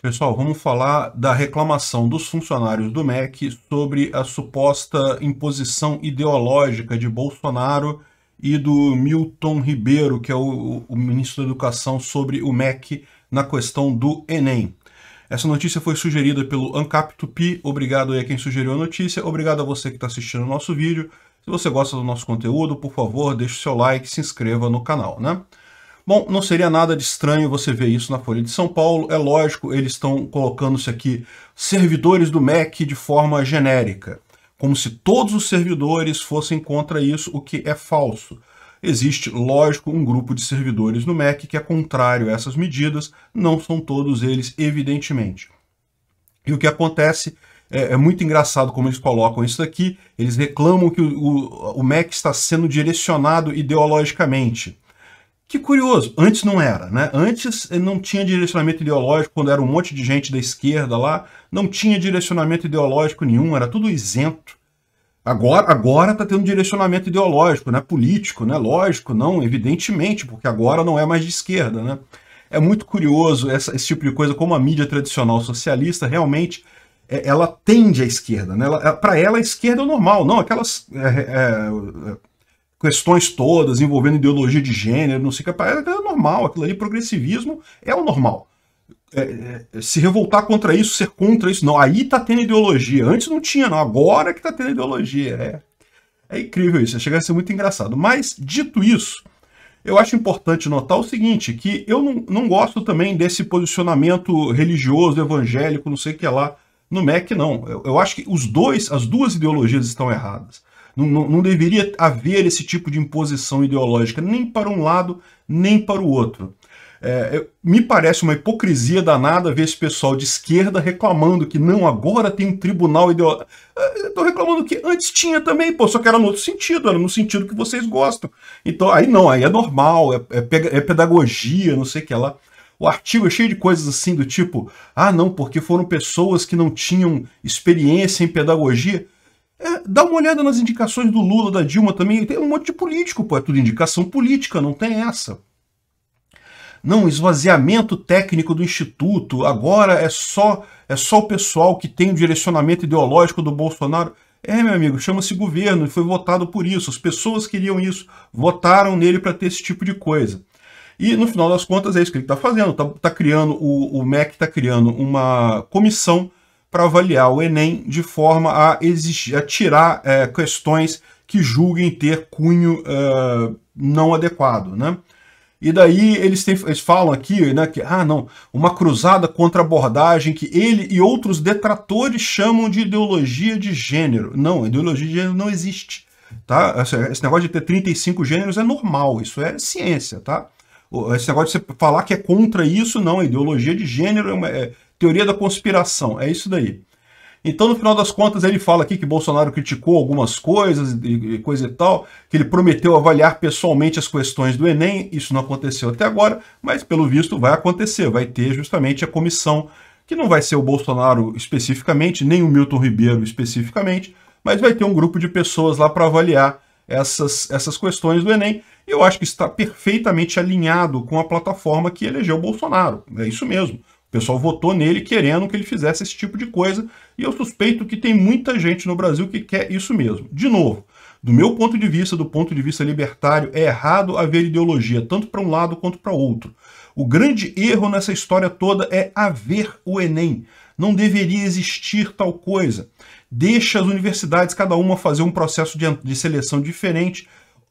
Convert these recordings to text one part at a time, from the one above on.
Pessoal, vamos falar da reclamação dos funcionários do MEC sobre a suposta imposição ideológica de Bolsonaro e do Milton Ribeiro, que é o, o, ministro da Educação, sobre o MEC na questão do Enem. Essa notícia foi sugerida pelo Ancap Tupi. Obrigado aí a quem sugeriu a notícia. Obrigado a você que está assistindo o nosso vídeo. Se você gosta do nosso conteúdo, por favor, deixe o seu like, e se inscreva no canal, né? Bom, não seria nada de estranho você ver isso na Folha de São Paulo. É lógico, eles estão colocando-se aqui servidores do MEC de forma genérica, como se todos os servidores fossem contra isso, o que é falso. Existe, lógico, um grupo de servidores no MEC que é contrário a essas medidas, não são todos eles, evidentemente. E o que acontece é, é, muito engraçado como eles colocam isso aqui. Eles reclamam que o, o, o MEC está sendo direcionado ideologicamente. Que curioso, antes não era, né? Antes eh, não tinha direcionamento ideológico, quando era um monte de gente da esquerda lá, não tinha direcionamento ideológico nenhum, era tudo isento. Agora agora está tendo direcionamento ideológico, né? Político, né? Lógico, não, evidentemente, porque agora não é mais de esquerda, né? É muito curioso essa, esse tipo de coisa, como a mídia tradicional socialista realmente é, ela tende à esquerda, né? É, Para ela, a esquerda é o normal, não aquelas é, é, é questões todas envolvendo ideologia de gênero, não sei o que, é normal, aquilo ali, progressivismo é o normal. É, é, se revoltar contra isso, ser contra isso, não, aí tá tendo ideologia, antes não tinha não, agora é que tá tendo ideologia, é, é incrível isso, chega a ser muito engraçado. Mas, dito isso, eu acho importante notar o seguinte, que eu não, não gosto também desse posicionamento religioso, evangélico, não sei o que lá, no MEC, não. Eu, eu acho que os dois, as duas ideologias estão erradas. Não, não, deveria haver esse tipo de imposição ideológica, nem para um lado, nem para o outro. É, me parece uma hipocrisia danada ver esse pessoal de esquerda reclamando que não, agora tem um tribunal ideológico. É, Estou reclamando que antes tinha também, pô, só que era no outro sentido, era no sentido que vocês gostam. Então, aí não, aí é normal, é, é, é pedagogia, não sei o que lá. O artigo é cheio de coisas assim do tipo, ah, não, porque foram pessoas que não tinham experiência em pedagogia. É, dá uma olhada nas indicações do Lula, da Dilma também. Tem um monte de político, pô. É tudo indicação política, não tem essa. Não, esvaziamento técnico do Instituto. Agora é só, é só o pessoal que tem o direcionamento ideológico do Bolsonaro. É, meu amigo, chama-se governo e foi votado por isso. As pessoas queriam isso, votaram nele para ter esse tipo de coisa. E no final das contas é isso que ele está fazendo. Está tá criando o, o MEC está criando uma comissão para avaliar o Enem de forma a, exigir, a tirar é, questões que julguem ter cunho é, não adequado, né? E daí eles, têm, eles falam aqui né, que, ah, não, uma cruzada contra a abordagem que ele e outros detratores chamam de ideologia de gênero. Não, ideologia de gênero não existe. Tá? Esse negócio de ter 35 gêneros é normal, isso é ciência, tá? Esse negócio de você falar que é contra isso, não, ideologia de gênero é, uma, é, Teoria da conspiração, é isso daí. Então, no final das contas, ele fala aqui que Bolsonaro criticou algumas coisas e coisa e tal, que ele prometeu avaliar pessoalmente as questões do Enem, isso não aconteceu até agora, mas pelo visto vai acontecer, vai ter justamente a comissão, que não vai ser o Bolsonaro especificamente, nem o Milton Ribeiro especificamente, mas vai ter um grupo de pessoas lá para avaliar essas, essas questões do Enem. E Eu acho que está perfeitamente alinhado com a plataforma que elegeu Bolsonaro. É isso mesmo. O pessoal votou nele querendo que ele fizesse esse tipo de coisa, e eu suspeito que tem muita gente no Brasil que quer isso mesmo. De novo, do meu ponto de vista, do ponto de vista libertário, é errado haver ideologia, tanto para um lado quanto para outro. O grande erro nessa história toda é haver o Enem. Não deveria existir tal coisa. Deixa as universidades, cada uma, fazer um processo de, de seleção diferente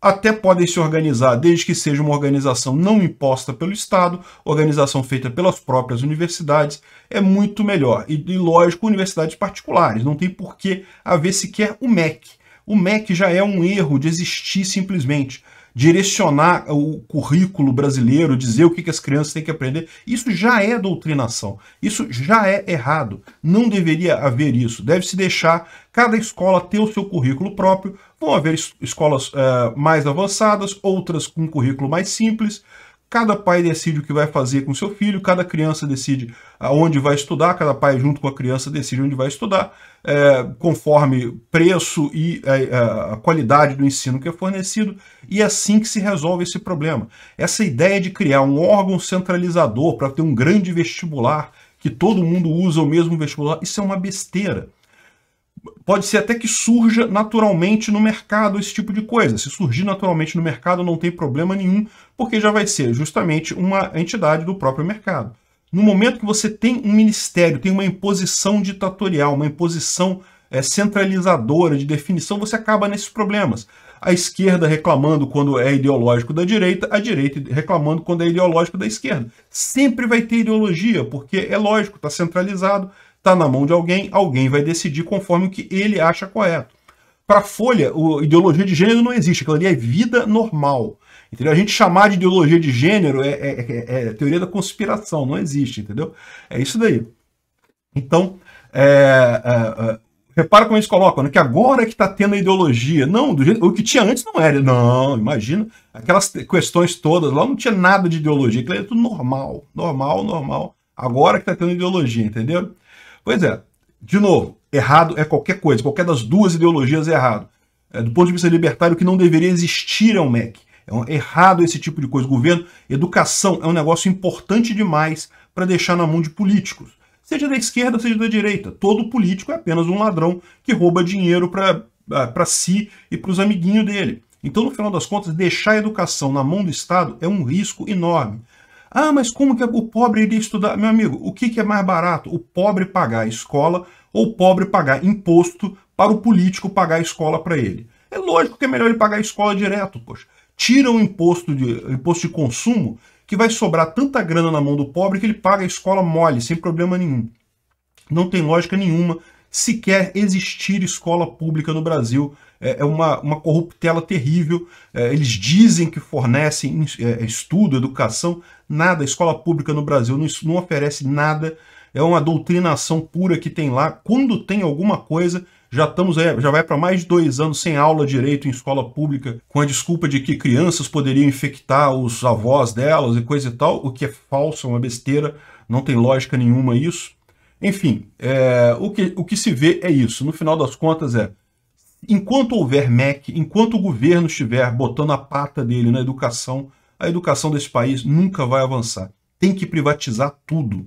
até podem se organizar, desde que seja uma organização não imposta pelo Estado, organização feita pelas próprias universidades, é muito melhor. E, e lógico, universidades particulares, não tem por que haver sequer o MEC. O MEC já é um erro de existir simplesmente direcionar o currículo brasileiro, dizer o que, que as crianças têm que aprender, isso já é doutrinação. Isso já é errado. Não deveria haver isso. Deve-se deixar cada escola ter o seu currículo próprio. Vão haver escolas uh, mais avançadas, outras com currículo mais simples. Cada pai decide o que vai fazer com seu filho, cada criança decide onde vai estudar, cada pai junto com a criança decide onde vai estudar, é, conforme preço e é, é, a qualidade do ensino que é fornecido, e é assim que se resolve esse problema. Essa ideia de criar um órgão centralizador para ter um grande vestibular, que todo mundo usa o mesmo vestibular, isso é uma besteira pode ser até que surja naturalmente no mercado esse tipo de coisa. Se surgir naturalmente no mercado, não tem problema nenhum, porque já vai ser justamente uma entidade do próprio mercado. No momento que você tem um ministério, tem uma imposição ditatorial, uma imposição é, centralizadora de definição, você acaba nesses problemas. A esquerda reclamando quando é ideológico da direita, a direita reclamando quando é ideológico da esquerda. Sempre vai ter ideologia, porque é lógico, está centralizado, está na mão de alguém, alguém vai decidir conforme o que ele acha correto. Para a Folha, o, ideologia de gênero não existe, aquilo ali é vida normal. Entendeu? A gente chamar de ideologia de gênero é, é, é, é teoria da conspiração, não existe, entendeu? É isso daí. Então, é, é, é, repara como eles colocam, né? que agora que está tendo a ideologia. Não, do jeito, o que tinha antes não era. Não, imagina. Aquelas questões todas lá não tinha nada de ideologia, aquilo era tudo normal. Normal, normal. Agora que está tendo ideologia, entendeu? Pois é, de novo, errado é qualquer coisa, qualquer das duas ideologias é errado. É, do ponto de vista libertário, que não deveria existir é um MEC. É um, errado esse tipo de coisa. Governo, educação é um negócio importante demais para deixar na mão de políticos. Seja da esquerda, seja da direita. Todo político é apenas um ladrão que rouba dinheiro para si e para os amiguinhos dele. Então, no final das contas, deixar a educação na mão do Estado é um risco enorme. Ah, mas como que o pobre iria estudar? Meu amigo, o que, que é mais barato? O pobre pagar a escola ou o pobre pagar imposto para o político pagar a escola para ele? É lógico que é melhor ele pagar a escola direto, poxa. Tira o imposto de, imposto de consumo, que vai sobrar tanta grana na mão do pobre que ele paga a escola mole, sem problema nenhum. Não tem lógica nenhuma sequer existir escola pública no Brasil é, é uma, uma corruptela terrível. É, eles dizem que fornecem é, estudo, educação, nada. A escola pública no Brasil não, não oferece nada. É uma doutrinação pura que tem lá. Quando tem alguma coisa, já estamos aí, já vai para mais de dois anos sem aula direito em escola pública, com a desculpa de que crianças poderiam infectar os avós delas e coisa e tal, o que é falso, é uma besteira, não tem lógica nenhuma isso. Enfim, é, o, que, o que se vê é isso. No final das contas, é enquanto houver MEC, enquanto o governo estiver botando a pata dele na educação, a educação desse país nunca vai avançar. Tem que privatizar tudo.